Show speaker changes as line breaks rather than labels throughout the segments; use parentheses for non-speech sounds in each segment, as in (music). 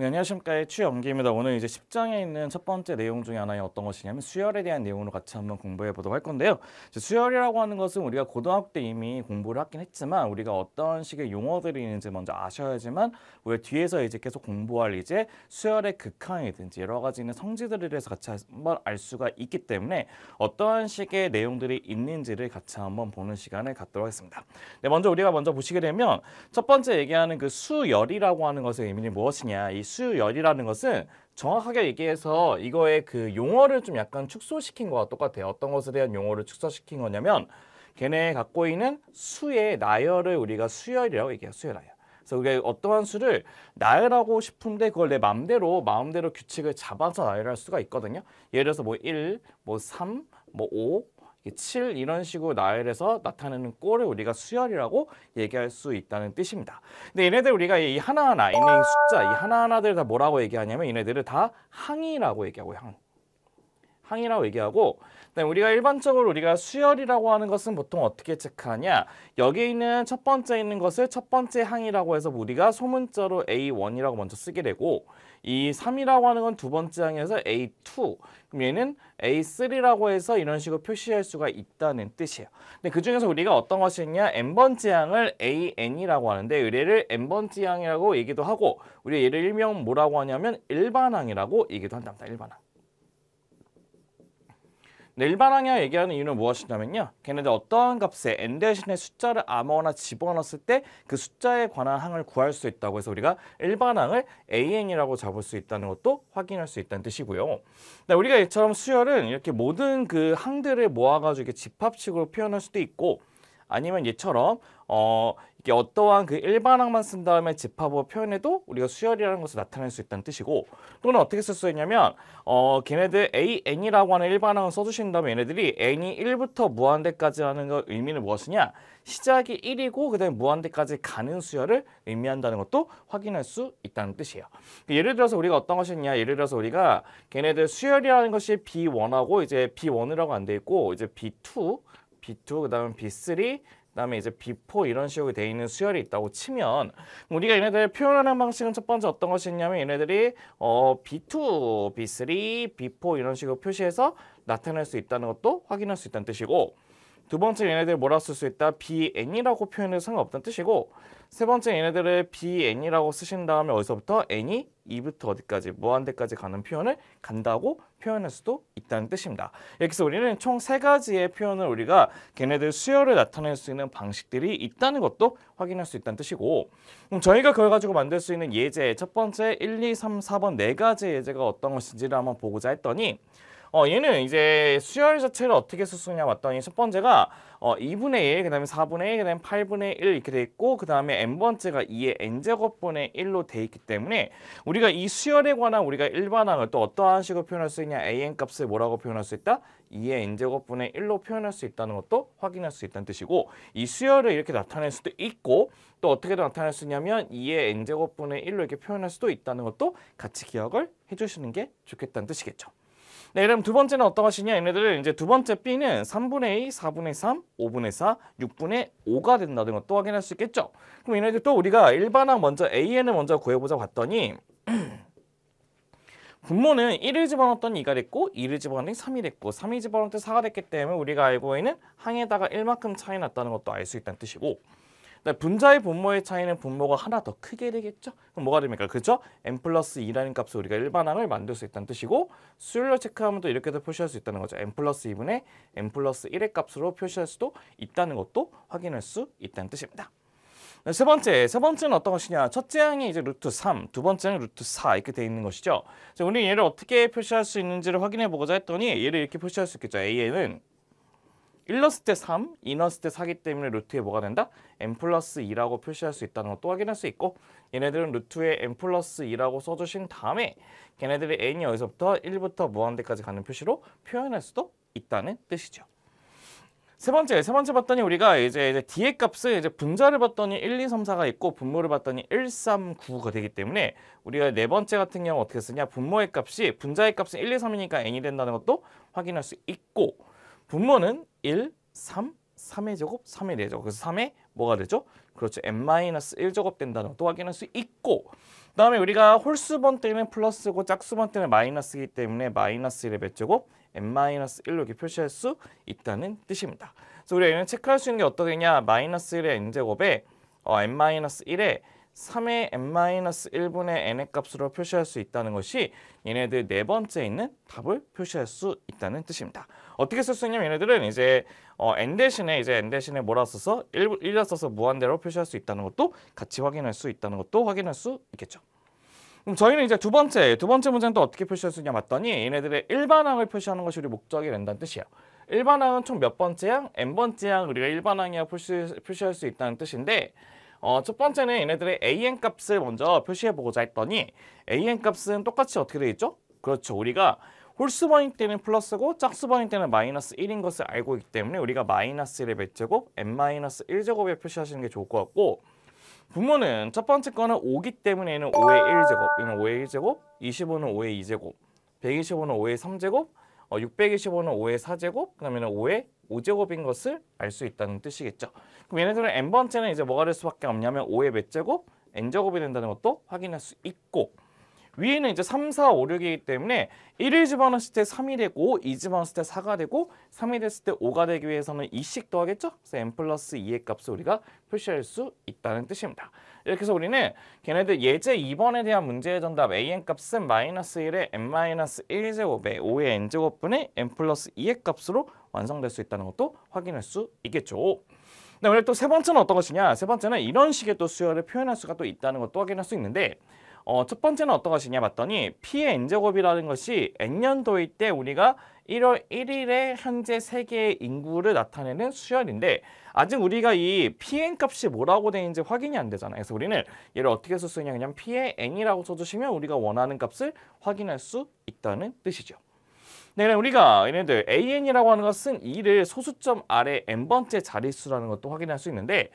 네, 안녕하십니까. 추영기입니다. 오늘 이제 10장에 있는 첫 번째 내용 중에 하나인 어떤 것이냐면 수열에 대한 내용으로 같이 한번 공부해 보도록 할 건데요. 수열이라고 하는 것은 우리가 고등학교 때 이미 공부를 하긴 했지만 우리가 어떤 식의 용어들이 있는지 먼저 아셔야지만 우리 뒤에서 이제 계속 공부할 이제 수열의 극한이든지 여러 가지 있는 성질들에 대해서 같이 한번 알 수가 있기 때문에 어떠한 식의 내용들이 있는지를 같이 한번 보는 시간을 갖도록 하겠습니다. 네, 먼저 우리가 먼저 보시게 되면 첫 번째 얘기하는 그 수열이라고 하는 것의 의미는 무엇이냐 이 수열이라는 것은 정확하게 얘기해서 이거의 그 용어를 좀 약간 축소시킨 거와 똑같아요. 어떤 것에 대한 용어를 축소시킨 거냐면 걔네 갖고 있는 수의 나열을 우리가 수열이라고 얘기해요. 수열 나열. 그래서 우리 어떠한 수를 나열하고 싶은데 그걸 내 마음대로 마음대로 규칙을 잡아서 나열할 수가 있거든요. 예를 들어서 뭐 1, 뭐 3, 뭐 5, 7 이런 식으로 나열해서 나타내는 꼴을 우리가 수열이라고 얘기할 수 있다는 뜻입니다. 근데 얘네들 우리가 이 하나하나, 얘네 숫자, 이 하나하나들 다 뭐라고 얘기하냐면 얘네들을 다 항이라고 얘기하고 항. 항이라고 얘기하고 우리가 일반적으로 우리가 수열이라고 하는 것은 보통 어떻게 체크하냐 여기 있는 첫 번째 있는 것을 첫 번째 항이라고 해서 우리가 소문자로 A1이라고 먼저 쓰게 되고 이 3이라고 하는 건 두 번째 항에서 A2 그럼 얘는 A3라고 해서 이런 식으로 표시할 수가 있다는 뜻이에요. 근데 그중에서 우리가 어떤 것이 있냐 N번째 항을 AN이라고 하는데 의뢰를 N번째 항이라고 얘기도 하고 우리 얘를 일명 뭐라고 하냐면 일반항이라고 얘기도 한답니다. 일반항. 일반항이라 얘기하는 이유는 무엇이냐면요. 걔네들 어떠한 값에 n 대신에 숫자를 아무거나 집어넣었을 때 그 숫자에 관한 항을 구할 수 있다고 해서 우리가 일반항을 an이라고 잡을 수 있다는 것도 확인할 수 있다는 뜻이고요. 우리가 이처럼 수열은 이렇게 모든 그 항들을 모아가지고 이렇게 집합식으로 표현할 수도 있고 아니면 얘처럼 어 이게 어떠한 그 일반항만 쓴 다음에 집합어 표현해도 우리가 수열이라는 것을 나타낼 수 있다는 뜻이고 또는 어떻게 쓸 수 있냐면 어 걔네들 a n이라고 하는 일반항을 써주신 다음에 얘네들이 n이 1부터 무한대까지 하는 걸 의미는 무엇이냐 시작이 1이고 그다음에 무한대까지 가는 수열을 의미한다는 것도 확인할 수 있다는 뜻이에요. 그러니까 예를 들어서 우리가 어떤 것이냐 예를 들어서 우리가 걔네들 수열이라는 것이 b1하고 이제 b1이라고 안 돼 있고 이제 b2 B2, 그다음에 B3, 그다음에 이제 B4 이런 식으로 돼 있는 수열이 있다고 치면 우리가 얘네들 표현하는 방식은 첫 번째 어떤 것이 있냐면 얘네들이 어 B2, B3, B4 이런 식으로 표시해서 나타낼 수 있다는 것도 확인할 수 있다는 뜻이고 두 번째 얘네들 뭐라 쓸 수 있다? bn이라고 표현해도 상관없다는 뜻이고 세 번째 얘네들을 bn이라고 쓰신 다음에 어디서부터 n이 2부터 어디까지 무한대까지 가는 표현을 간다고 표현할 수도 있다는 뜻입니다. 여기서 우리는 총 세 가지의 표현을 우리가 걔네들 수열을 나타낼 수 있는 방식들이 있다는 것도 확인할 수 있다는 뜻이고 그럼 저희가 그걸 가지고 만들 수 있는 예제 첫 번째 1, 2, 3, 4번 네 가지 예제가 어떤 것인지를 한번 보고자 했더니 어, 얘는 이제 수열 자체를 어떻게 수수냐 봤더니 첫 번째가 어, 2분의 1, 그 다음에 4분의 1, 그 다음에 8분의 1 이렇게 돼 있고 그 다음에 n번째가 2의 n제곱분의 1로 돼 있기 때문에 우리가 이 수열에 관한 우리가 일반항을 또 어떠한 식으로 표현할 수 있냐 an 값을 뭐라고 표현할 수 있다? 2의 n제곱분의 1로 표현할 수 있다는 것도 확인할 수 있다는 뜻이고 이 수열을 이렇게 나타낼 수도 있고 또 어떻게 나타낼 수 있냐면 2의 n제곱분의 1로 이렇게 표현할 수도 있다는 것도 같이 기억을 해주시는 게 좋겠다는 뜻이겠죠. 네, 그럼 두 번째는 어떤 것이냐? 얘네들은 이제 두 번째 B는 3분의 2, 4분의 3, 5분의 4, 6분의 5가 된다는 것도 확인할 수 있겠죠. 그럼 얘네들 또 우리가 일반화 먼저 AN을 먼저 구해보자 봤더니 (clears throat) 분모는 1을 집어넣었던니 2가 됐고 2를 집어넣었더 3이 됐고 3이 집어넣었더니 4가 됐기 때문에 우리가 알고 있는 항에다가 1만큼 차이 났다는 것도 알 수 있다는 뜻이고 분자의 분모의 차이는 분모가 하나 더 크게 되겠죠? 그럼 뭐가 됩니까? 그죠? n 플러스 2라는 값을 우리가 일반항을 만들 수 있다는 뜻이고 수율로 체크하면 또 이렇게도 표시할 수 있다는 거죠. n 플러스 2분의 n 플러스 1의 값으로 표시할 수도 있다는 것도 확인할 수 있다는 뜻입니다. 네, 세 번째, 세 번째는 어떤 것이냐? 첫째 항이 이제 루트 3, 두 번째는 루트 4 이렇게 돼 있는 것이죠. 우리 얘를 어떻게 표시할 수 있는지를 확인해 보고자 했더니 얘를 이렇게 표시할 수 있겠죠. a는 일러스 때 3, 이너스 때 4기 때문에 루트에 뭐가 된다? n 플러스 2라고 표시할 수 있다는 것도 확인할 수 있고 얘네들은 루트에 n 플러스 2라고 써주신 다음에 걔네들의 n이 어디서부터 1부터 무한대까지 가는 표시로 표현할 수도 있다는 뜻이죠. 세 번째, 세 번째 봤더니 우리가 이제, 이제 뒤의 값을 이제 분자를 봤더니 1, 2, 3, 4가 있고 분모를 봤더니 1, 3, 9가 되기 때문에 우리가 네 번째 같은 경우 어떻게 쓰냐 분모의 값이 분자의 값은 1, 2, 3이니까 n이 된다는 것도 확인할 수 있고 분모는 1, 3, 3의 제곱, 3의 4제곱. 그래서 3의 뭐가 되죠? 그렇죠. n-1제곱 된다는 것도 확인할 수 있고 그 다음에 우리가 홀수번 때는 플러스고 짝수번 때는 마이너스이기 때문에 마이너스 1의 몇제곱 n-1로 이렇게 표시할 수 있다는 뜻입니다. 그래서 우리가 얘는 체크할 수 있는 게 어떻겠냐 어, 마이너스 1의 n제곱에 어, n 1의 3의 n-1분의 n의 값으로 표시할 수 있다는 것이 얘네들 네 번째 있는 답을 표시할 수 있다는 뜻입니다. 어떻게 쓸 수 있냐면 얘네들은 이제 어, n 대신에 이제 n 대신에 뭐라 써서 1, 1이라 써서 무한대로 표시할 수 있다는 것도 같이 확인할 수 있다는 것도 확인할 수 있겠죠. 그럼 저희는 이제 두 번째, 두 번째 문제는 또 어떻게 표시할 수 있냐 봤더니 얘네들의 일반항을 표시하는 것이 우리 목적이 된다는 뜻이에요. 일반항은 총 몇 번째 항? n번째 항 우리가 일반항이라 표시, 표시할 수 있다는 뜻인데 어, 첫 번째는 얘네들의 an 값을 먼저 표시해보고자 했더니 an 값은 똑같이 어떻게 되어 죠 그렇죠. 우리가 홀수 번일 때는 플러스고 짝수 번일 때는 마이너스 1인 것을 알고 있기 때문에 우리가 마이너스 1의 몇제곱, n-1제곱에 표시하시는 게 좋을 것 같고 부모는첫 번째 거는 5기 때문에 얘는 5의 1제곱, 얘는 5의 1제곱, 25는 5의 2제곱, 125는 5의 3제곱, 어, 625는 5의 4제곱, 그 다음에는 5의 5제곱인 것을 알 수 있다는 뜻이겠죠. 그럼 얘네들은 n번째는 이제 뭐가 될 수밖에 없냐면 5의 몇 제곱, n제곱이 된다는 것도 확인할 수 있고 위에는 이제 3, 4, 5, 6이기 때문에 1을 집어넣었을 때 3이 되고 2 집어넣었을 때 4가 되고 3이 됐을 때 5가 되기 위해서는 2씩 더하겠죠? 그래서 n 플러스 2의 값을 우리가 표시할 수 있다는 뜻입니다. 이렇게 해서 우리는 걔네들 예제 2번에 대한 문제의 정답 an 값은 마이너스 1의 n 마이너스 1제곱에 5의 n제곱분의 n 플러스 2의 값으로 완성될 수 있다는 것도 확인할 수 있겠죠. 네, 원래 또세 번째는 어떤 것이냐? 세 번째는 이런 식의 또 수열을 표현할 수가 또 있다는 것도 확인할 수 있는데 어, 첫 번째는 어떠하시냐 봤더니 P의 n제곱이라는 것이 n년도일 때 우리가 1월 1일에 현재 세계의 인구를 나타내는 수열인데 아직 우리가 이 pn 값이 뭐라고 되 있는지 확인이 안 되잖아요. 그래서 우리는 얘를 어떻게 쓸수 있냐 그냥 p 의 n이라고 써주시면 우리가 원하는 값을 확인할 수 있다는 뜻이죠. 네, 그럼 우리가 얘네들 an이라고 하는 것은 2를 소수점 아래 n번째 자릿수라는 것도 확인할 수 있는데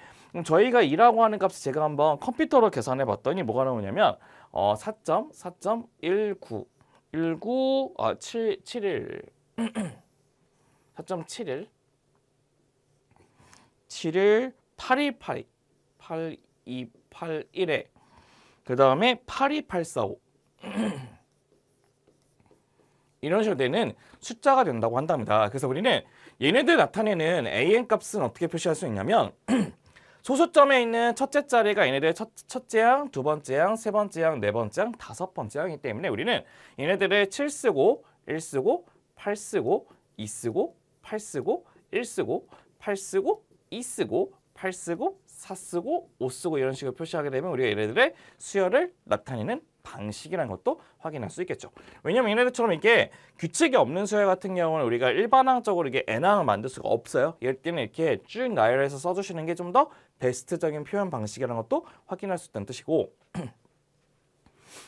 저희가 2라고 하는 값을 제가 한번 컴퓨터로 계산해 봤더니 뭐가 나오냐면 어, 4 4.19, 19, 어, 7, 7일, 4.7일, 7일, 8282, 8281에 그 다음에 82845 이런 식으로 되는 숫자가 된다고 한답니다. 그래서 우리는 얘네들 나타내는 AN 값은 어떻게 표시할 수 있냐면 (clears throat) 소수점에 있는 첫째 자리가 얘네들의 첫, 첫째 항, 두 번째 항, 세 번째 항, 네 번째 항, 다섯 번째 항이기 때문에 우리는 얘네들을 7 쓰고, 1 쓰고, 8 쓰고, 2 쓰고, 8 쓰고, 1 쓰고, 8 쓰고, 2 쓰고, 8 쓰고, 4 쓰고, 5 쓰고 이런 식으로 표시하게 되면 우리가 얘네들의 수열을 나타내는 방식이라는 것도 확인할 수 있겠죠. 왜냐면 얘네들처럼 이게 규칙이 없는 수열 같은 경우는 우리가 일반항적으로 이게 N항을 만들 수가 없어요. 예를 들면 이렇게 쭉 나열해서 써주시는 게 좀 더 베스트적인 표현 방식이라는 것도 확인할 수 있다는 뜻이고 (clears throat)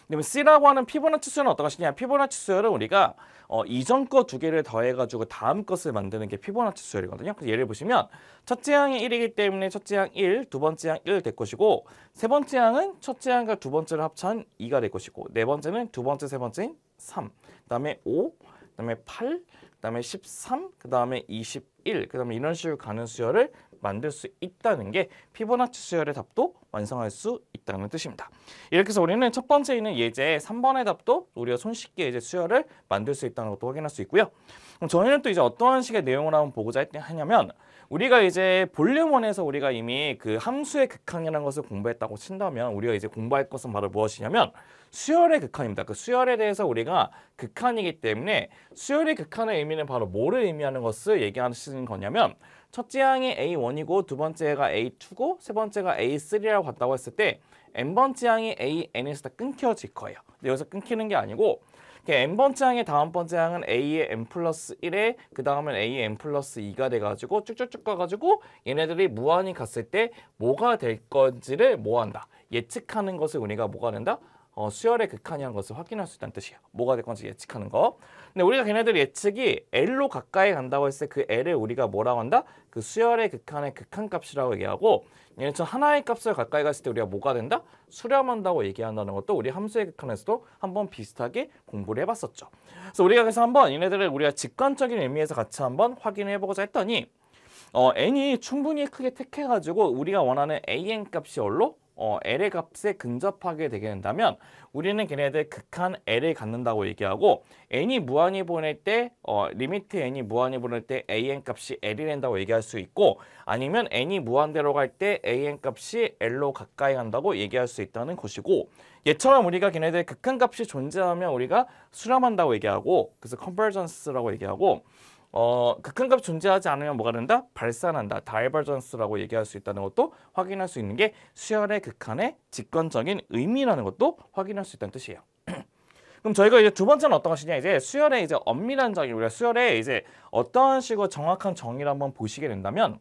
그러면 C라고 하는 피보나치 수는 어떤 것이냐? 피보나치 수열은 우리가 어, 이전 거 두 개를 더해가지고 다음 것을 만드는 게 피보나치 수열이거든요. 그래서 예를 보시면 첫째 항이 1이기 때문에 첫째 항 1, 두 번째 항 1 될 것이고 세 번째 항은 첫째 항과 두 번째를 합쳐한 2가 될 것이고 네 번째는 두 번째, 세 번째인 3, 그다음에 5, 그다음에 8, 그다음에 13, 그다음에 21, 그다음에 이런 식으로 가는 수열을 만들 수 있다는 게 피보나치 수열의 답도 완성할 수 있다는 뜻입니다. 이렇게 해서 우리는 첫 번째 있는 예제 3번의 답도 우리가 손쉽게 이제 수열을 만들 수 있다는 것도 확인할 수 있고요. 그럼 저희는 또 이제 어떠한 식의 내용을 한번 보고자 했냐면 우리가 이제 볼륨 원에서 우리가 이미 그 함수의 극한이라는 것을 공부했다고 친다면 우리가 이제 공부할 것은 바로 무엇이냐면 수열의 극한입니다. 그 수열에 대해서 우리가 극한이기 때문에 수열의 극한의 의미는 바로 뭐를 의미하는 것을 얘기하시는 거냐면 첫째 항이 A1이고 두 번째가 A2고 세 번째가 A3라고 봤다고 했을 때 n번째 항이 A, n에서 다 끊겨질 거예요. 근데 여기서 끊기는 게 아니고 n번째 항의 다음번째 항은 a의 n 플러스 1에 그 다음은 a의 n 플러스 2가 돼가지고 쭉쭉쭉 가가지고 얘네들이 무한히 갔을 때 뭐가 될 건지를 뭐한다. 예측하는 것을 우리가 뭐가 된다? 어, 수열의 극한이라는 것을 확인할 수 있다는 뜻이에요. 뭐가 될 건지 예측하는 거. 근데 우리가 걔네들 예측이 L로 가까이 간다고 했을 때 그 L을 우리가 뭐라고 한다? 그 수열의 극한의 극한값이라고 얘기하고 얘네들럼 하나의 값을 가까이 갔을 때 우리가 뭐가 된다? 수렴한다고 얘기한다는 것도 우리 함수의 극한에서도 한번 비슷하게 공부를 해봤었죠. 그래서 우리가 그래서 한번 얘네들을 우리가 직관적인 의미에서 같이 한번 확인 해보고자 했더니 어, N이 충분히 크게 택해가지고 우리가 원하는 AN 값이 얼로 어, L의 값에 근접하게 되게 된다면 우리는 걔네들 극한 L을 갖는다고 얘기하고 N이 무한히 보낼 때 어, 리미트 N이 무한히 보낼 때 AN 값이 L이 된다고 얘기할 수 있고 아니면 N이 무한대로 갈 때 AN 값이 L로 가까이 간다고 얘기할 수 있다는 것이고 얘처럼 우리가 걔네들 극한 값이 존재하면 우리가 수렴한다고 얘기하고 그래서 컨버전스라고 얘기하고 어, 극한값 그 존재하지 않으면 뭐가 된다? 발산한다. 다이버전스라고 얘기할 수 있다는 것도 확인할 수 있는 게 수열의 극한의 직관적인 의미라는 것도 확인할 수 있다는 뜻이에요. (clears throat) 그럼 저희가 이제 두 번째는 어떤 것이냐 이제 수열의 이제 엄밀한 정의 우리가 수열의 이제 어떠한 식으로 정확한 정의를 한번 보시게 된다면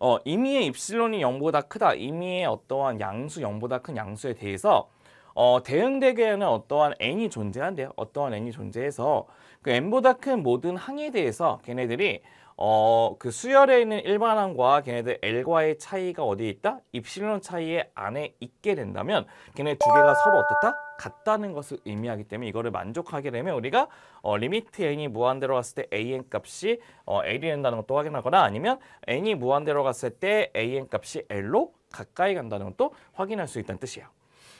어, 임미의 입실론이 0보다 크다 임미의 어떠한 양수 0보다 큰 양수에 대해서 어, 대응되기에는 어떠한 n이 존재한대요 어떠한 n이 존재해서 그 n보다 큰 모든 항에 대해서 걔네들이 어, 그 수열에 있는 일반항과 걔네들 L과의 차이가 어디에 있다? 입실론 차이에 안에 있게 된다면 걔네 두 개가 서로 어떻다? 같다는 것을 의미하기 때문에 이거를 만족하게 되면 우리가 어, 리미트 n이 무한대로 갔을 때 an 값이 어, l이 된다는 것도 확인하거나 아니면 n이 무한대로 갔을 때 an 값이 l로 가까이 간다는 것도 확인할 수 있다는 뜻이에요.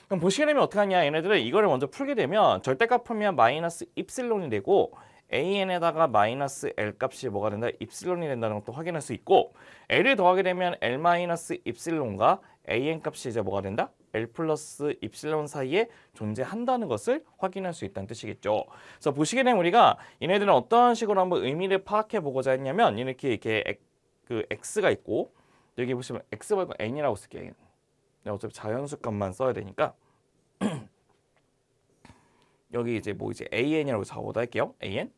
그럼 보시게 되면 어떻게 하냐 얘네들은 이거를 먼저 풀게 되면 절대값 풀면 마이너스 입실론이 되고 an에다가 마이너스 l 값이 뭐가 된다? 입실론이 된다는 것도 확인할 수 있고 l을 더하게 되면 l 마이너스 입실론과 an 값이 이제 뭐가 된다? L 플러스 입실론 사이에 존재한다는 것을 확인할 수 있다는 뜻이겠죠. 그래서 보시게 되면 우리가 얘네들은 어떤 식으로 한번 의미를 파악해 보고자 했냐면 이렇게 이렇게 그 x가 있고 여기 보시면 x 말고 n이라고 쓸게요. 네, 어차피 자연수 값만 써야 되니까 (clears throat) 여기 이제 뭐 이제 an이라고 잡아도 할게요. an.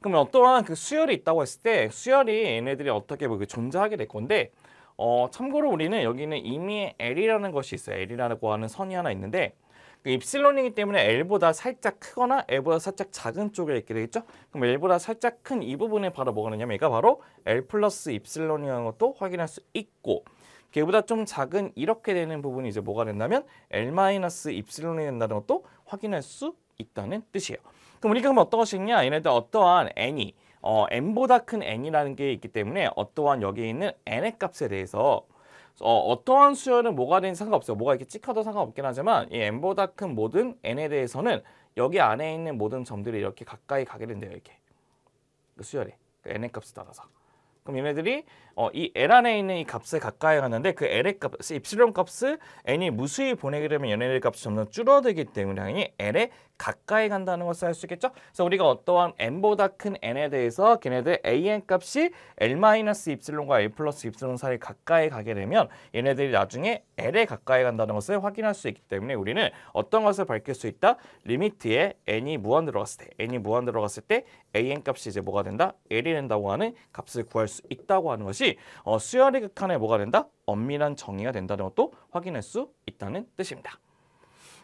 그러면 어떠한 그 수열이 있다고 했을 때 수열이 얘네들이 어떻게 뭐 그 존재하게 될 건데 어 참고로 우리는 여기는 이미 l이라는 것이 있어요. l이라고 하는 선이 하나 있는데 그 입실론이기 때문에 L보다 살짝 크거나 L보다 살짝 작은 쪽에 있게 되겠죠? 그럼 L보다 살짝 큰 이 부분에 바로 뭐가 되냐면 얘가 바로 L 플러스 입실론이라는 것도 확인할 수 있고 걔보다 좀 작은 이렇게 되는 부분이 이제 뭐가 된다면 L-Y이 마이너스 된다는 것도 확인할 수 있다는 뜻이에요. 그럼 우리가 그럼 어떤 것이냐? 얘네들 어떠한 n이 어, n보다 큰 n이라는 게 있기 때문에 어떠한 여기 있는 n의 값에 대해서 어, 어떠한 수열은 뭐가 된 상관없어요. 뭐가 이렇게 찍혀도 상관없긴 하지만 이 n보다 큰 모든 n에 대해서는 여기 안에 있는 모든 점들이 이렇게 가까이 가게 된대요. 이렇게 그 수열에 그 n의 값에 따라서. 그럼 얘네들이 어, 이 L 안에 있는 이 값에 가까이 갔는데그 L의 값, 입 p s 값을 N이 무수히 보내게 되면 얘네의 값이 점점 줄어들기 때문에 당연히 L에 가까이 간다는 것을 할수 있겠죠? 그래서 우리가 어떠한 n보다 큰 n에 대해서 걔네들 an 값이 l 마이너스 입슬론과 l 플러스 입슬론 사이에 가까이 가게 되면 얘네들이 나중에 l에 가까이 간다는 것을 확인할 수 있기 때문에 우리는 어떤 것을 밝힐 수 있다? 리미트에 n이 무한 들어갔을 때 n이 무한 들어갔을 때 an 값이 이제 뭐가 된다? l이 된다고 하는 값을 구할 수 있다고 하는 것이 것이 어, 수열의 극한에 뭐가 된다? 엄밀한 정의가 된다는 것도 확인할 수 있다는 뜻입니다.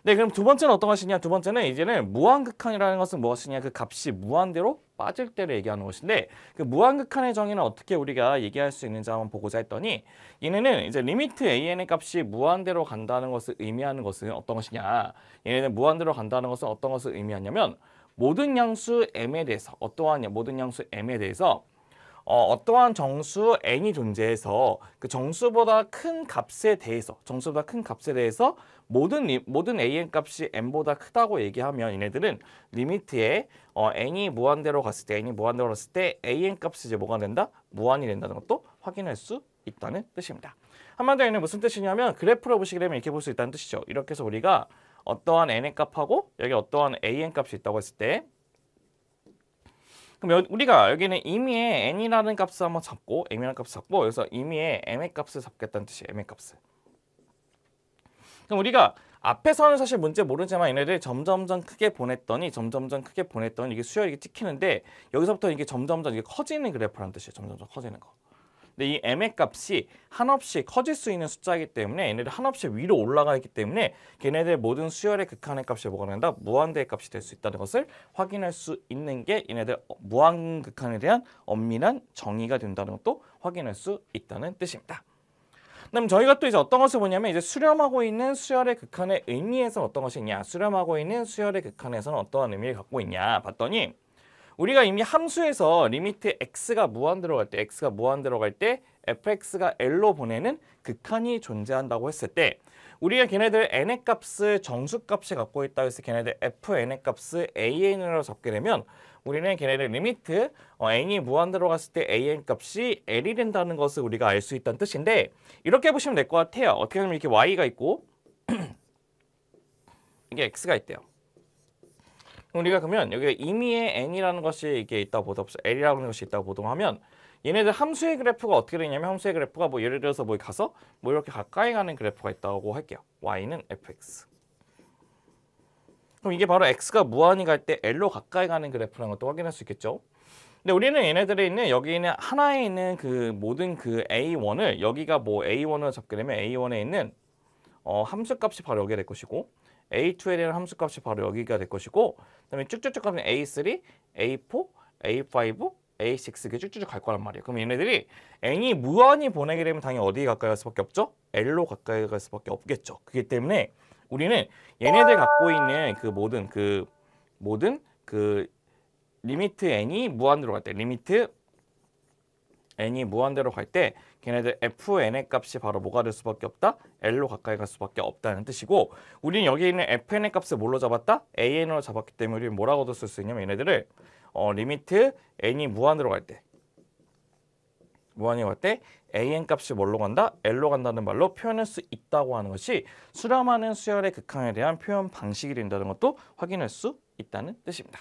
네, 그럼 두 번째는 어떤 것이냐? 두 번째는 이제는 무한극한이라는 것은 무엇이냐? 그 값이 무한대로 빠질 때를 얘기하는 것인데 그 무한극한의 정의는 어떻게 우리가 얘기할 수 있는지 한번 보고자 했더니 얘네는 이제 리미트 an의 값이 무한대로 간다는 것을 의미하는 것은 어떤 것이냐? 얘네는 무한대로 간다는 것은 어떤 것을 의미하냐면 모든 양수 m에 대해서 어떠한 모든 양수 m에 대해서 어, 어떠한 정수 n이 존재해서 그 정수보다 큰 값에 대해서 정수보다 큰 값에 대해서 모든 리, 모든 an 값이 n보다 크다고 얘기하면 얘네들은 리미트에 어, n이 무한대로 갔을 때 n이 무한대로 갔을 때 an 값이 이제 뭐가 된다? 무한이 된다는 것도 확인할 수 있다는 뜻입니다. 한마디로 얘는 무슨 뜻이냐면 그래프로 보시게 되면 이렇게 볼 수 있다는 뜻이죠. 이렇게 해서 우리가 어떠한 n의 값하고 여기 어떠한 an 값이 있다고 했을 때 그럼 우리가 여기는 임의의 n이라는 값을 한번 잡고 m이라는 값을 잡고 여기서 임의의 m의 값을 잡겠다는 뜻이에요. m의 값을. 그럼 우리가 앞에서는 사실 문제 모르지만 얘네들 점점점 크게 보냈더니 점점점 크게 보냈더니 이게 수열이 찍히는데 여기서부터 이게 점점점 이게 커지는 그래프라는 뜻이에요. 점점점 커지는 거. 근데 이 m의 값이 한없이 커질 수 있는 숫자이기 때문에 얘네들 한없이 위로 올라가 있기 때문에 걔네들 모든 수열의 극한의 값이 뭐가 된다? 무한대의 값이 될 수 있다는 것을 확인할 수 있는 게 얘네들 어, 무한극한에 대한 엄밀한 정의가 된다는 것도 확인할 수 있다는 뜻입니다. 그럼 저희가 또 이제 어떤 것을 보냐면 이제 수렴하고 있는 수열의 극한의 의미에서 어떤 것이 있냐 수렴하고 있는 수열의 극한에서는 어떠한 의미를 갖고 있냐 봤더니 우리가 이미 함수에서 리미트 x가 무한 들어갈 때 x가 무한 들어갈 때 fx가 l로 보내는 극한이 존재한다고 했을 때 우리가 걔네들 n의 값을 정수값이 갖고 있다고 해서 걔네들 fn의 값을 an으로 잡게 되면 우리는 걔네들 리미트 어, n이 무한 들어갔을 때 an 값이 l이 된다는 것을 우리가 알 수 있다는 뜻인데 이렇게 보시면 될 것 같아요. 어떻게 보면 이렇게 y가 있고 (clears throat) 이게 x가 있대요. 우리가 그러면 여기가 임의의 n이라는 것이 이게 있다 보다 없어 l이라는 것이 있다 고보도 하면 얘네들 함수의 그래프가 어떻게 되냐면 함수의 그래프가 뭐 예를 들어서 뭐 가서 뭐 이렇게 가까이 가는 그래프가 있다고 할게요. y는 fx. 그럼 이게 바로 x가 무한히 갈 때 l로 가까이 가는 그래프라는 것도 확인할 수 있겠죠. 근데 우리는 얘네들에 있는 여기 있는 하나에 있는 그 모든 그 a1을 여기가 뭐 a 1을 잡게 되면 a1에 있는 어, 함수값이 바로 여기에 될 것이고 a 2 l 이라 함수값이 바로 여기가 될 것이고 그다음에 쭉쭉쭉 가면 A3, A4, A5, A6 이게 쭉쭉쭉 갈 거란 말이에요. 그럼 얘네들이 n이 무한히 보내게 되면 당연히 어디에 가까이 갈 수밖에 없죠? l로 가까이 갈 수밖에 없겠죠. 그렇기 때문에 우리는 얘네들 갖고 있는 그 모든 그 모든 그 리미트 n이 무한으로 갈 때 리미트 n이 무한대로 갈 때 걔네들 fn의 값이 바로 뭐가 될 수밖에 없다? l로 가까이 갈 수밖에 없다는 뜻이고 우리는 여기 있는 fn의 값을 뭘로 잡았다? an으로 잡았기 때문에 우리는 뭐라고도 쓸 수 있냐면 얘네들을 어, 리미트 n이 무한으로 갈 때 무한이 갈 때 an 값이 뭘로 간다? l로 간다는 말로 표현할 수 있다고 하는 것이 수렴하는 수열의 극항에 대한 표현 방식이 된다는 것도 확인할 수 있다는 뜻입니다.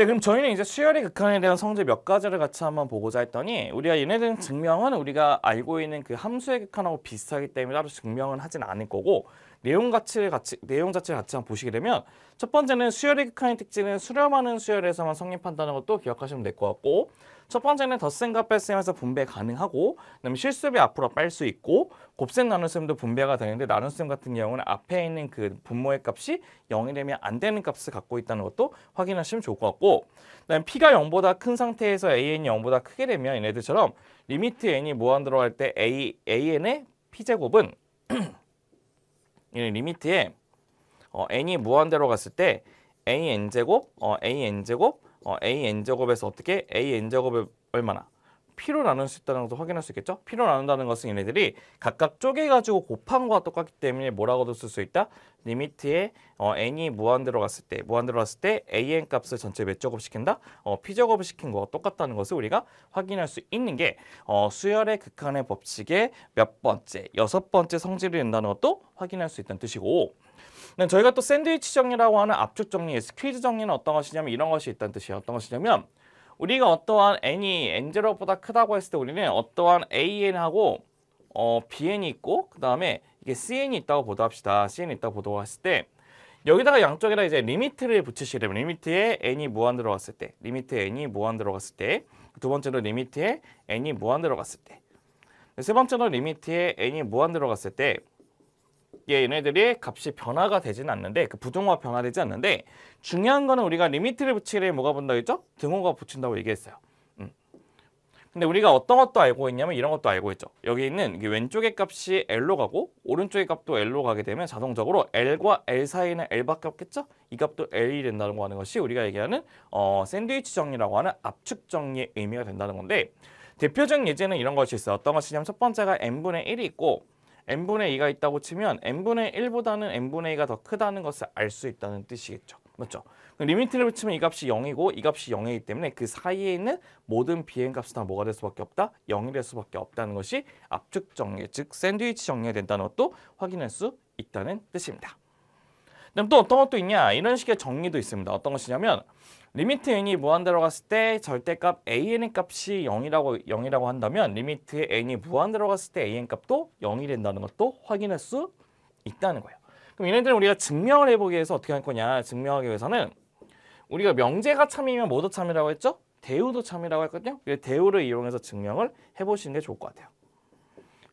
네, 그럼 저희는 이제 수열의 극한에 대한 성질 몇 가지를 같이 한번 보고자 했더니 우리가 얘네들은 증명은 우리가 알고 있는 그 함수의 극한하고 비슷하기 때문에 따로 증명은 하진 않을 거고 내용 가치를 같이 내용 자체를 같이 한번 보시게 되면 첫 번째는 수혈의 극한의 특징은 수렴하는 수혈에서만 성립한다는 것도 기억하시면 될 것 같고 첫 번째는 덧셈과 뺄셈에서 분배 가능하고 그다음에 실습이 앞으로 빨 수 있고 곱셈 나눗셈도 분배가 되는데 나눗셈 같은 경우는 앞에 있는 그 분모의 값이 0이 되면 안 되는 값을 갖고 있다는 것도 확인하시면 좋을 것 같고 그다음에 p가 0보다 큰 상태에서 an이 0보다 크게 되면 얘네들처럼 리미트 n이 무한 들어갈 때 a an의 p제곱은 리미트에 어, n이 무한대로 갔을 때 a n 제곱, 어, a n 제곱, 어, a n 제곱에서 어떻게 a n 제곱을 얼마나 피로 나눌 수 있다는 것도 확인할 수 있겠죠? 피로 나눈다는 것은 얘네들이 각각 쪼개가지고 곱한 거와 똑같기 때문에 뭐라고도 쓸 수 있다? 리미트에 어, n이 무한대로 갔을 때, 무한대로 갔을 때 an 값을 전체 몇 제곱 시킨다? 어, p 제곱을 시킨 거와 똑같다는 것을 우리가 확인할 수 있는 게 어, 수열의 극한의 법칙의 몇 번째, 여섯 번째 성질이 된다는 것도 확인할 수 있다는 뜻이고 네, 저희가 또 샌드위치 정리라고 하는 압축 정리, 스퀴즈 정리는 어떤 것이냐면 이런 것이 있다는 뜻이에요. 어떤 것이냐면 우리가 어떠한 n이 n제로보다 크다고 했을 때 우리는 어떠한 an하고 어, bn이 있고 그 다음에 이게 cn이 있다고 보도합시다. cn이 있다고 보도했을 때 여기다가 양쪽에다 이제 리미트를 붙이시게 되면 리미트에 n이 무한 들어갔을 때 리미트에 n이 무한 들어갔을 때 두 번째로 리미트에 n이 무한 들어갔을 때 세 번째로 리미트에 n이 무한 들어갔을 때있 얘네들이 값이 변화가 되진 않는데 그 부등호가 변화되지 않는데 중요한 거는 우리가 리미트를 붙이려 뭐가 본다고 했죠? 등호가 붙인다고 얘기했어요. 음. 근데 우리가 어떤 것도 알고 있냐면 이런 것도 알고 있죠. 여기 있는 왼쪽의 값이 L로 가고 오른쪽의 값도 L로 가게 되면 자동적으로 L과 L 사이는 L밖에 없겠죠? 이 값도 L이 된다는 거 하는 것이 우리가 얘기하는 어, 샌드위치 정리라고 하는 압축 정리의 의미가 된다는 건데 대표적인 예제는 이런 것이 있어요. 어떤 것이냐면 첫 번째가 n분의 1이 있고 n분의 2가 있다고 치면 n분의 1보다는 n분의 2가 더 크다는 것을 알 수 있다는 뜻이겠죠. 맞죠? 리미트를 붙이면 이 값이 0이고 이 값이 0이기 때문에 그 사이에 있는 모든 비행값이 다 뭐가 될 수밖에 없다? 0이 될 수밖에 없다는 것이 압축 정리, 즉 샌드위치 정리가 된다는 것도 확인할 수 있다는 뜻입니다. 그럼 또 어떤 것도 있냐? 이런 식의 정리도 있습니다. 어떤 것이냐면 리미트 n이 무한대로 갔을 때 절대값 an의 값이 0이라고 0이라고 한다면 리미트의 n이 무한대로 갔을 때 an 값도 0이 된다는 것도 확인할 수 있다는 거예요. 그럼 얘네들은 우리가 증명을 해보기 위해서 어떻게 할 거냐 증명하기 위해서는 우리가 명제가 참이면 모두 참이라고 했죠? 대우도 참이라고 했거든요. 대우를 이용해서 증명을 해보시는 게 좋을 것 같아요.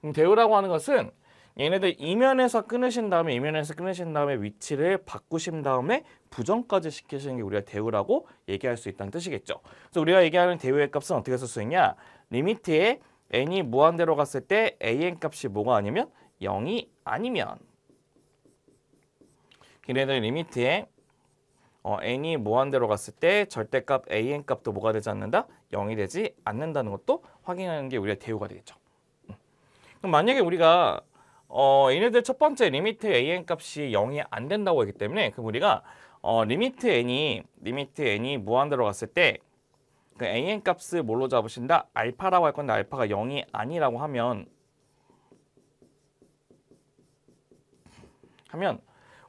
그럼 대우라고 하는 것은 얘네들 이면에서 끊으신 다음에 이면에서 끊으신 다음에 위치를 바꾸신 다음에 부정까지 시키시는 게 우리가 대우라고 얘기할 수 있다는 뜻이겠죠. 그래서 우리가 얘기하는 대우의 값은 어떻게 쓸수 있냐? 리미트에 n이 무한대로 갔을 때 an 값이 뭐가 아니면 0이 아니면 얘네들 리미트에 어, n이 무한대로 갔을 때 절대값 an 값도 뭐가 되지 않는다? 0이 되지 않는다는 것도 확인하는 게 우리가 대우가 되겠죠. 음. 그럼 만약에 우리가 어, 얘네들 첫 번째 리미트 AN 값이 0이 안 된다고 했기 때문에 그럼 우리가 어, 리미트 N이 리미트 N이 무한대로 갔을 때 그 AN 값을 뭘로 잡으신다? 알파라고 할 건데 알파가 0이 아니라고 하면 하면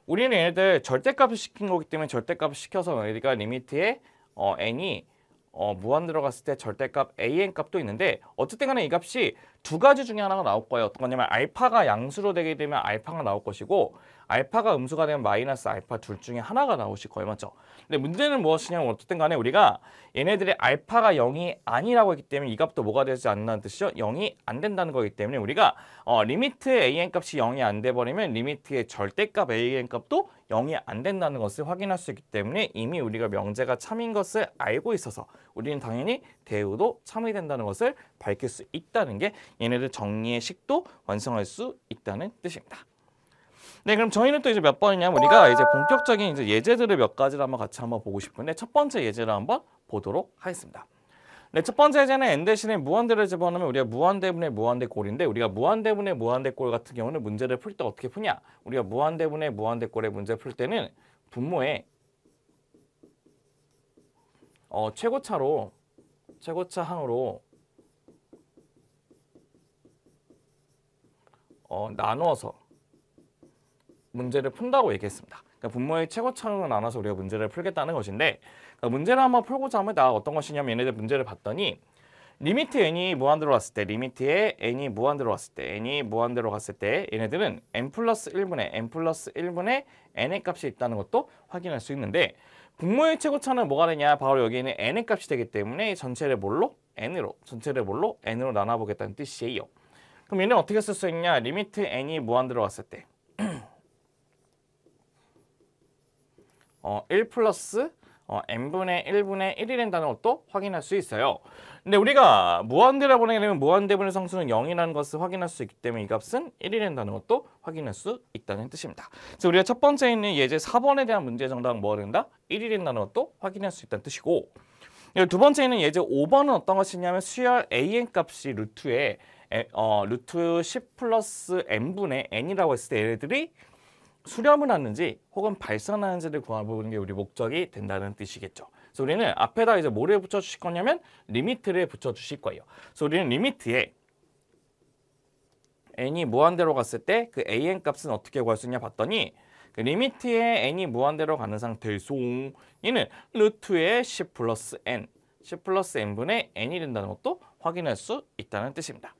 우리는 얘네들 절대값을 시킨 거기 때문에 절대값을 시켜서 얘네가 리미트에 어, N이 어, 무한 들어갔을 때 절대값 AN 값도 있는데 어쨌든 간에 이 값이 두 가지 중에 하나가 나올 거예요. 어떤 거냐면 알파가 양수로 되게 되면 알파가 나올 것이고 알파가 음수가 되면 마이너스 알파 둘 중에 하나가 나오실 거예요. 맞죠? 근데 문제는 무엇이냐면 어쨌든 간에 우리가 얘네들의 알파가 0이 아니라고 했기 때문에 이 값도 뭐가 되지 않는다는 뜻이죠? 0이 안 된다는 거기 때문에 우리가 어, 리미트 an 값이 0이 안 돼버리면 리미트의 절대값 an 값도 0이 안 된다는 것을 확인할 수 있기 때문에 이미 우리가 명제가 참인 것을 알고 있어서 우리는 당연히 대우도 참이 된다는 것을 밝힐 수 있다는 게 얘네들 정리의 식도 완성할 수 있다는 뜻입니다. 네, 그럼 저희는 또 이제 몇 번이냐 우리가 이제 본격적인 이제 예제들을 몇 가지를 한번 같이 한번 보고 싶은데 첫 번째 예제를 한번 보도록 하겠습니다. 네, 첫 번째 예제는 n 대신에 무한대를 집어넣으면 우리가 무한대분의 무한대꼴인데 우리가 무한대분의 무한대꼴 같은 경우는 문제를 풀 때 어떻게 푸냐? 우리가 무한대분의 무한대꼴의 문제 풀 때는 분모에 어, 최고차로 최고차 항으로 어, 나누어서 문제를 푼다고 얘기했습니다. 그러니까 분모의 최고차 항으로 나눠서 우리가 문제를 풀겠다는 것인데 그러니까 문제를 한번 풀고자 합니다. 어떤 것이냐면 얘네들 문제를 봤더니 리미트 n이 무한대로 갔을 때 리미트에 n이 무한대로 갔을 때 n이 무한대로 갔을 때 얘네들은 n 플러스 1분의 n 플러스 1분의 n의 값이 있다는 것도 확인할 수 있는데 분모의 최고차는 뭐가 되냐? 바로 여기는 n의 값이 되기 때문에 전체를 뭘로? n으로. 전체를 뭘로? n으로 나눠보겠다는 뜻이에요. 그럼 얘는 어떻게 쓸 수 있냐? 리미트 n이 무한 들어갔을 때. (clears throat) 어, 1 플러스 어, n분의 1분의 1이 된다는 것도 확인할 수 있어요. 근데 우리가 무한대라 보내게 되면 무한대분의 성수는 0이라는 것을 확인할 수 있기 때문에 이 값은 1이 된다는 것도 확인할 수 있다는 뜻입니다. 그래서 우리가 첫 번째 있는 예제 4번에 대한 문제 정답은 뭐가 된다? 1이 된다는 것도 확인할 수 있다는 뜻이고 두 번째 있는 예제 5번은 어떤 것이냐면 수열 an 값이 루트 에, 어, 루트 10 플러스 n분의 n이라고 했을 때 얘네들이 수렴을 하는지 혹은 발산하는지를 구해보는 게 우리 목적이 된다는 뜻이겠죠. 그래서 우리는 앞에다 이제 뭐를 붙여주실 거냐면 리미트를 붙여주실 거예요. 그래서 우리는 리미트에 n이 무한대로 갔을 때 그 an 값은 어떻게 구할 수 있냐 봤더니 그 리미트에 n이 무한대로 가는 상태의 송이는 루트의 10 플러스 n, 10 플러스 n분의 n이 된다는 것도 확인할 수 있다는 뜻입니다.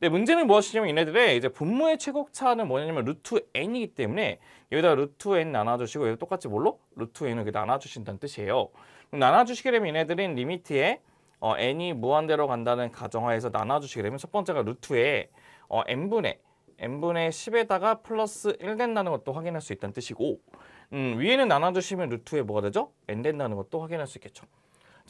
근데 네, 문제는 무엇이냐면 얘네들의 이제 분모의 최고차는 뭐냐면 루트 n이기 때문에 여기다 루트 n 나눠주시고 여기 똑같이 뭘로? 루트 n을 나눠주신다는 뜻이에요. 그럼 나눠주시게 되면 얘네들은 리미트에 어, n이 무한대로 간다는 가정하에서 나눠주시게 되면 첫 번째가 루트에 어, n분의 n분의 10에다가 플러스 1 된다는 것도 확인할 수 있다는 뜻이고 음, 위에는 나눠주시면 루트에 뭐가 되죠? n 된다는 것도 확인할 수 있겠죠.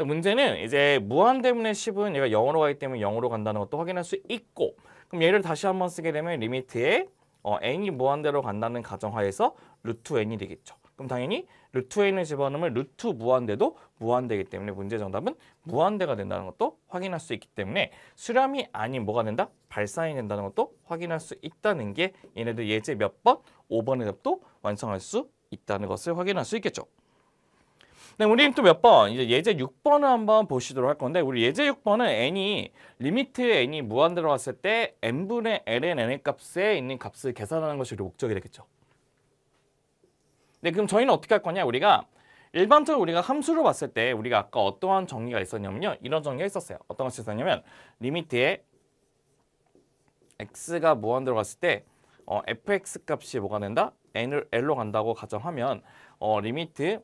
문제는 이제 무한 때문에 10은 얘가 0으로 가기 때문에 0으로 간다는 것도 확인할 수 있고 그럼 얘를 다시 한번 쓰게 되면 리미트에 어, n이 무한대로 간다는 가정하에서 루트 n이 되겠죠. 그럼 당연히 루트 n을 집어넣으면 루트 무한대도 무한대이기 때문에 문제 정답은 무한대가 된다는 것도 확인할 수 있기 때문에 수렴이 아닌 뭐가 된다? 발산이 된다는 것도 확인할 수 있다는 게 얘네들 예제 몇 번? 5번의 답도 완성할 수 있다는 것을 확인할 수 있겠죠. 네, 우리 또몇 번, 이제 예제 6번을 한번 보시도록 할 건데, 우리 예제 6번은 n이, 리미트 n이 무한 들어갔을 때, n분의 ln n의 값에 있는 값을 계산하는 것이 우리 목적이 되겠죠. 네, 그럼 저희는 어떻게 할 거냐? 우리가 일반적으로 우리가 함수로 봤을 때 우리가 아까 어떠한 정리가 있었냐면요. 이런 정리가 있었어요. 어떤 것이 있었냐면 리미트에 x가 무한 들어갔을 때 어, fx 값이 뭐가 된다? n을 l로 간다고 가정하면 어, 리미트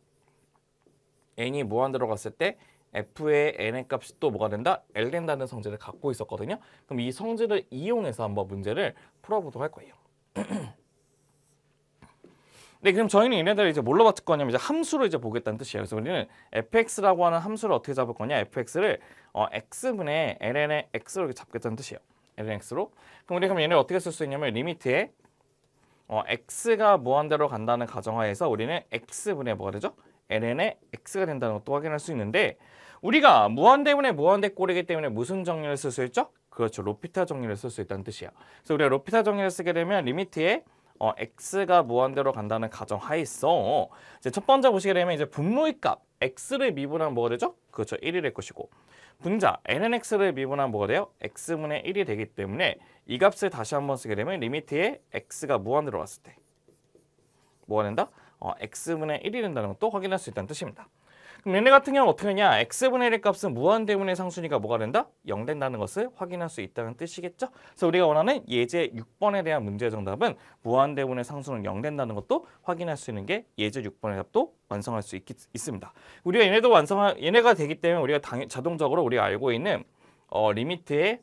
n이 무한대로 갔을 때 f의 n의 값이 또 뭐가 된다? l 된다는 성질을 갖고 있었거든요. 그럼 이 성질을 이용해서 한번 문제를 풀어보도록 할 거예요. (clears throat) 네, 그럼 저희는 얘네들 을 이제 뭘로 바뀔 거냐면 이제 함수를 이제 보겠다는 뜻이에요. 그래서 우리는 fx라고 하는 함수를 어떻게 잡을 거냐? fx를 어, x분의 ln의 x로 이렇게 잡겠다는 뜻이에요. lnx로. 그럼 우리가 그럼 얘네를 어떻게 쓸 수 있냐면 리미트에 어, x가 무한대로 간다는 가정하에서 우리는 x분의 뭐가 되죠? ln의 x가 된다는 것도 확인할 수 있는데 우리가 무한 때문에 무한 대꼴이기 때문에 무슨 정리를 쓸 수 있죠? 그렇죠. 로피타 정리를 쓸 수 있다는 뜻이야. 그래서 우리가 로피타 정리를 쓰게 되면 리미트에 어, x가 무한대로 간다는 가정 하에서 이제 첫 번째 보시게 되면 이제 분모의 값 x를 미분하면 뭐가 되죠? 그렇죠. 1이 될 것이고 분자 lnx를 미분하면 뭐가 돼요? x분의 1이 되기 때문에 이 값을 다시 한번 쓰게 되면 리미트에 x가 무한대로 왔을 때 뭐가 된다? 어, x분의 1이 된다는 것도 확인할 수 있다는 뜻입니다. 그럼 얘네 같은 경우는 어떻게 되냐? x분의 1의 값은 무한 대분의 상수니까 뭐가 된다? 0 된다는 것을 확인할 수 있다는 뜻이겠죠? 그래서 우리가 원하는 예제 6번에 대한 문제의 정답은 무한 대분의 상수는 0 된다는 것도 확인할 수 있는 게 예제 6번의 답도 완성할 수 있, 습니다 우리가 얘네도 완성할 얘네가 되기 때문에 우리가 당, 자동적으로 우리가 알고 있는 어, 리미트의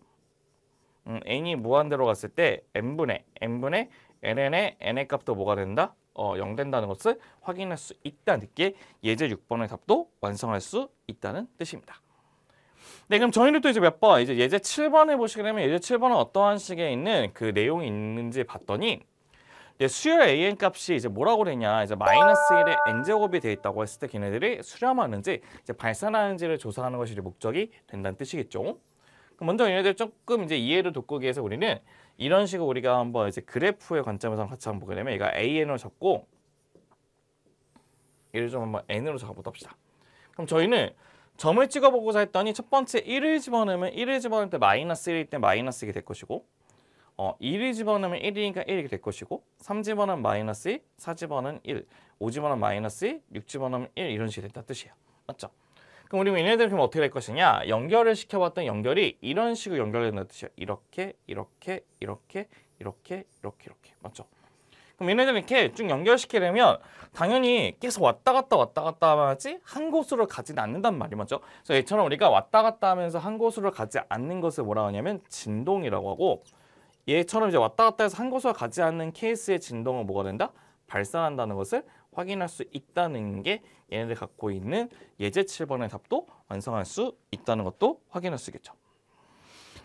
음, n이 무한대로 갔을 때 n분의 n분의 ln의 n의 값도 뭐가 된다? 어, 0된다는 것을 확인할 수 있다는 게 예제 6번의 답도 완성할 수 있다는 뜻입니다. 네, 그럼 저희는 또 이제 몇 번, 이제 예제 7번을 보시게 되면 예제 7번은 어떠한 식에 있는 그 내용이 있는지 봤더니 네, 수열 AN 값이 이제 뭐라고 되냐, 이제 마이너스 1의 n제곱이 되어 있다고 했을 때 걔네들이 수렴하는지 이제 발산하는지를 조사하는 것이 목적이 된다는 뜻이겠죠. 그럼 먼저 얘네들 조금 이제 이해를 돕기 위해서 우리는 이런 식으로 우리가 한번 이제 그래프의 관점에서 같이 한번 보게 되면 얘가 AN으로 잡고 얘를 좀 한번 N으로 잡아보도록 합시다. 그럼 저희는 점을 찍어보고자 했더니 첫 번째 1을 집어넣으면 1을 집어넣을 때 마이너스 1일 때 마이너스 1이 될 것이고 어, 1을 집어넣으면 1이니까 1이 될 것이고 3집어넣으면 마이너스 2, 4집어넣으면 1, 5집어넣으면 마이너스 2, 6집어넣으면 1 이런 식이 됐다 뜻이에요. 맞죠? 그럼 우리 뭐 얘네들은 그럼 어떻게 될 것이냐? 연결을 시켜봤던 연결이 이런 식으로 연결된다는 뜻이야. 이렇게, 이렇게, 이렇게, 이렇게, 이렇게, 이렇게. 맞죠? 그럼 얘네들 이렇게 쭉 연결시키려면 당연히 계속 왔다 갔다 왔다 갔다 하지 한 곳으로 가지는 않는단 말이 맞죠? 그래서 얘처럼 우리가 왔다 갔다 하면서 한 곳으로 가지 않는 것을 뭐라 하냐면 진동이라고 하고 얘처럼 이제 왔다 갔다 해서 한 곳으로 가지 않는 케이스의 진동은 뭐가 된다? 발산한다는 것을 확인할 수 있다는 게 얘네들 갖고 있는 예제 7번의 답도 완성할 수 있다는 것도 확인할 수 있겠죠.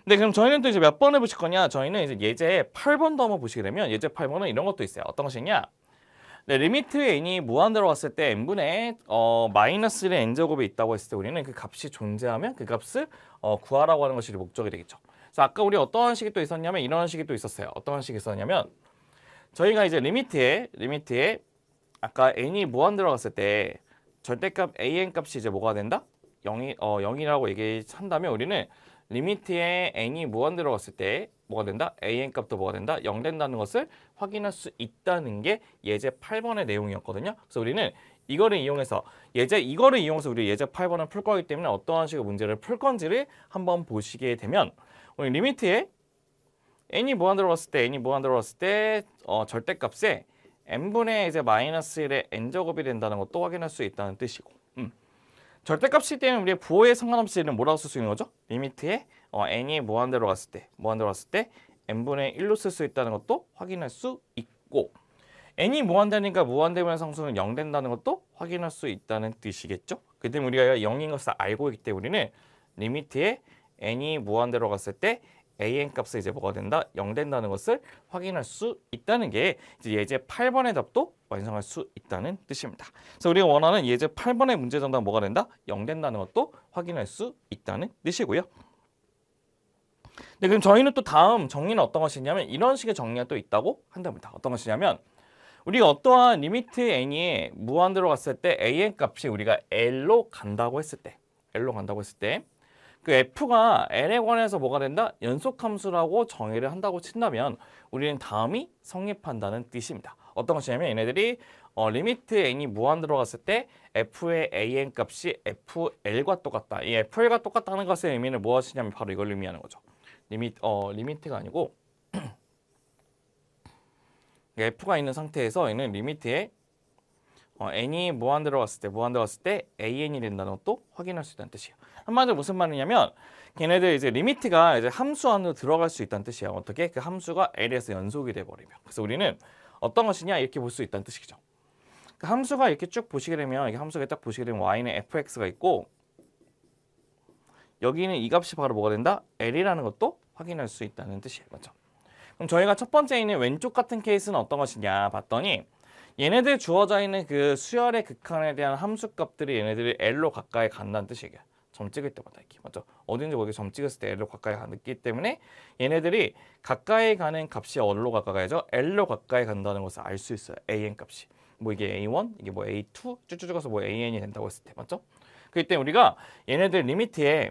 네, 그럼 저희는 또 이제 몇 번을 보실 거냐? 저희는 이제 예제 8번도 한번 보시게 되면 예제 8번은 이런 것도 있어요. 어떤 것이냐? 네, 리미트 n이 무한대로 왔을 때 n분의 어, 마이너스 의 n제곱이 있다고 했을 때 우리는 그 값이 존재하면 그 값을 어, 구하라고 하는 것이 목적이 되겠죠. 그 아까 우리 어떠한 식이 또 있었냐면 이런 식이 또 있었어요. 어떠한 식이 있었냐면 저희가 이제 리미트에 리미트에 아까 n이 무한 들어갔을 때 절대값 an 값이 이제 뭐가 된다? 0이, 어, 0이라고 얘기한다면 우리는 리미트에 n이 무한 들어갔을 때 뭐가 된다? an 값도 뭐가 된다? 0 된다는 것을 확인할 수 있다는 게 예제 8번의 내용이었거든요. 그래서 우리는 이거를 이용해서 예제 이거를 이용해서 우리 예제 8번을 풀 거기 때문에 어떠한 식의 문제를 풀 건지를 한번 보시게 되면 우리 리미트에 n이 무한 들어갔을 때 n이 무한 들어갔을 때 어, 절대값에 n분의 이제 마이너스 1의 n제곱이 된다는 것도 확인할 수 있다는 뜻이고 음. 절대값이 때문에 우리의 부호에 상관없이 는 뭐라고 쓸 수 있는 거죠? 리미트에 어, n이 무한대로 갔을 때 무한대로 갔을 때 n분의 1로 쓸 수 있다는 것도 확인할 수 있고 n이 무한대니까 무한대분의 상수는 0 된다는 것도 확인할 수 있다는 뜻이겠죠? 그 때문에 우리가 0인 것을 알고 있기 때문에 우리는 리미트에 n이 무한대로 갔을 때 an 값은 이제 뭐가 된다? 0 된다는 것을 확인할 수 있다는 게 이제 예제 8번의 답도 완성할 수 있다는 뜻입니다. 그래서 우리가 원하는 예제 8번의 문제 정답 뭐가 된다? 0 된다는 것도 확인할 수 있다는 뜻이고요. 네, 그럼 저희는 또 다음 정리는 어떤 것이냐면 이런 식의 정리가 또 있다고 한답니다. 어떤 것이냐면 우리가 어떠한 리미트 n이 무한대로 갔을 때 an 값이 우리가 l로 간다고 했을 때 l로 간다고 했을 때그 F가 L에 관해서 뭐가 된다? 연속함수라고 정의를 한다고 친다면 우리는 다음이 성립한다는 뜻입니다. 어떤 것이냐면 얘네들이 어, 리미트 n이 무한 들어갔을 때 f의 an 값이 fl과 똑같다. 이 fl과 똑같다는 것의 의미는 무엇이냐면 바로 이걸 의미하는 거죠. 리미트, 어, 리미트가 아니고 (clears throat) f가 있는 상태에서 얘는 리미트의 어, n이 무한 들어갔을 때 무한 들어갔을 때 an이 된다는 것도 확인할 수 있다는 뜻이에요. 한마디로 무슨 말이냐면 걔네들 이제 리미트가 이제 함수 안으로 들어갈 수 있다는 뜻이야. 어떻게? 그 함수가 l에서 연속이 돼 버리면. 그래서 우리는 어떤 것이냐 이렇게 볼 수 있다는 뜻이죠. 그 함수가 이렇게 쭉 보시게 되면 이게 함수가 딱 보시게 되면 y는 fx가 있고 여기는 이 값이 바로 뭐가 된다? l이라는 것도 확인할 수 있다는 뜻이에요. 맞죠? 그럼 저희가 첫 번째 있는 왼쪽 같은 케이스는 어떤 것이냐 봤더니 얘네들 주어져 있는 그 수열의 극한에 대한 함수값들이 얘네들이 L로 가까이 간다는 뜻이에요. 점 찍을 때마다 이렇게 맞죠? 어딘지 모르게 점 찍었을 때 L로 가까이 갔기 때문에 얘네들이 가까이 가는 값이 어디로 가까이 죠 L로 가까이 간다는 것을 알 수 있어요. AN 값이. 뭐 이게 A1, 이게 뭐 A2 쭉쭉 가서 뭐 AN이 된다고 했을 때 맞죠? 그때 우리가 얘네들 리미트에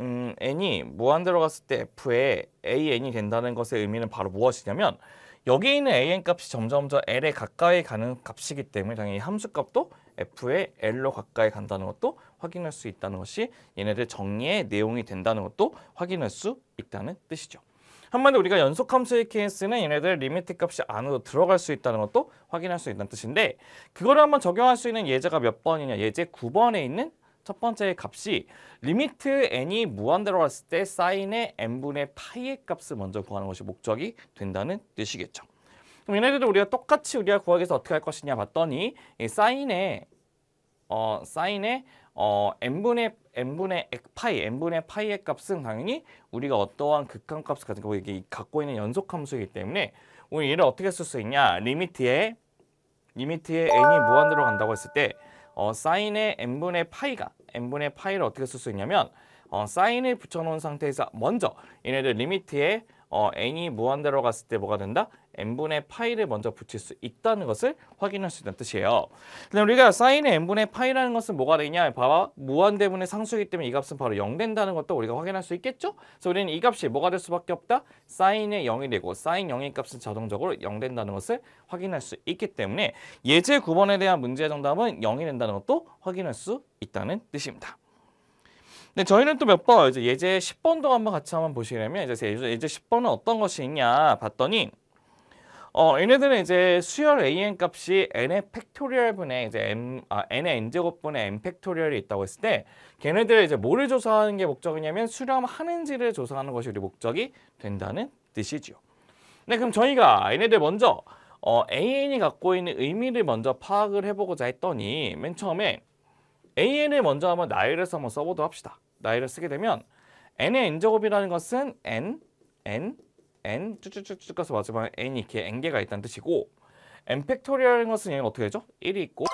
음, n이 무한대로 갔을 때 f에 an이 된다는 것의 의미는 바로 무엇이냐면 여기 있는 an 값이 점점점 l에 가까이 가는 값이기 때문에 당연히 함수값도 f의 l로 가까이 간다는 것도 확인할 수 있다는 것이 얘네들 정리의 내용이 된다는 것도 확인할 수 있다는 뜻이죠. 한마디 우리가 연속 함수의 케이스는 얘네들 리미트 값이 안으로 들어갈 수 있다는 것도 확인할 수 있다는 뜻인데 그거를 한번 적용할 수 있는 예제가 몇 번이냐 예제 9번에 있는 첫 번째 값이 리미트 n이 무한대로 갔을 때 사인의 n분의 파이의 값을 먼저 구하는 것이 목적이 된다는 뜻이겠죠. 그럼 얘네들도 우리가 똑같이 우리가 구하기 위해서 어떻게 할 것이냐 봤더니 이 사인의 어 사인의 어 n분의 n분의 파이 n분의 파이의 값은 당연히 우리가 어떠한 극한값을 가지고 이게 갖고 있는 연속함수이기 때문에 우리 얘를 어떻게 쓸 수 있냐 리미트에 리미트에 n이 무한대로 간다고 했을 때 어, 사인의 n분의 파이가 n분의 파이를 어떻게 쓸 수 있냐면 어, 사인을 붙여놓은 상태에서 먼저 얘네들 리미트에 어, n이 무한대로 갔을 때 뭐가 된다? n분의 파이를 먼저 붙일 수 있다는 것을 확인할 수 있다는 뜻이에요. 그럼 우리가 사인의 n분의 파이라는 것은 뭐가 되냐? 봐봐. 무한대분의 상수이기 때문에 이 값은 바로 0 된다는 것도 우리가 확인할 수 있겠죠? 그래서 우리는 이 값이 뭐가 될 수밖에 없다? 사인의 0이 되고 사인 0의 값은 자동적으로 0 된다는 것을 확인할 수 있기 때문에 예제 9번에 대한 문제의 정답은 0이 된다는 것도 확인할 수 있다는 뜻입니다. 근 저희는 또 몇 번 이제 예제 10번도 한번 같이 한번 보시려면 이제 예제 10번은 어떤 것이 있냐 봤더니 어, 얘네들은 이제 수열 AN 값이 n의 팩토리얼 분의 이제 n, 아, n의 n제곱분의 n 팩토리얼이 있다고 했을 때 걔네들은 이제 뭐를 조사하는 게 목적이냐면 수렴하는지를 조사하는 것이 우리 목적이 된다는 뜻이죠. 네, 그럼 저희가 얘네들 먼저 어, AN이 갖고 있는 의미를 먼저 파악을 해보고자 했더니 맨 처음에 AN을 먼저 한번 나열해서 한번 써보도록 합시다. 나열을 쓰게 되면 n의 n제곱이라는 것은 n, n, n 쭉쭉쭉쭉 가서 마지막에 n이 이렇게 n개가 있다는 뜻이고 n 팩토리얼인 것은 얘는 어떻게 되죠? 1이 있고